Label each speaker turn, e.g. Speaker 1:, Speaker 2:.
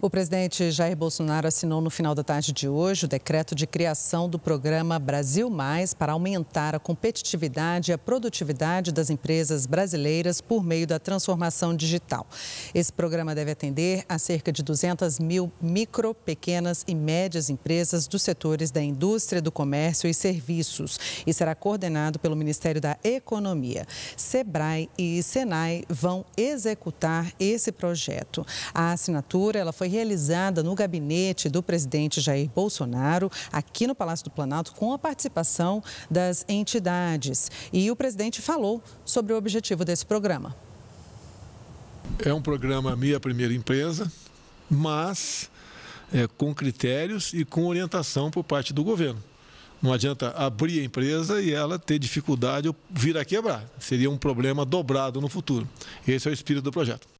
Speaker 1: O presidente Jair Bolsonaro assinou no final da tarde de hoje o decreto de criação do programa Brasil Mais para aumentar a competitividade e a produtividade das empresas brasileiras por meio da transformação digital. Esse programa deve atender a cerca de 200 mil micro, pequenas e médias empresas dos setores da indústria, do comércio e serviços e será coordenado pelo Ministério da Economia. Sebrae e Senai vão executar esse projeto. A assinatura ela foi realizada no gabinete do presidente Jair Bolsonaro, aqui no Palácio do Planalto, com a participação das entidades. E o presidente falou sobre o objetivo desse programa.
Speaker 2: É um programa Minha Primeira Empresa, mas é, com critérios e com orientação por parte do governo. Não adianta abrir a empresa e ela ter dificuldade ou vir a quebrar. Seria um problema dobrado no futuro. Esse é o espírito do projeto.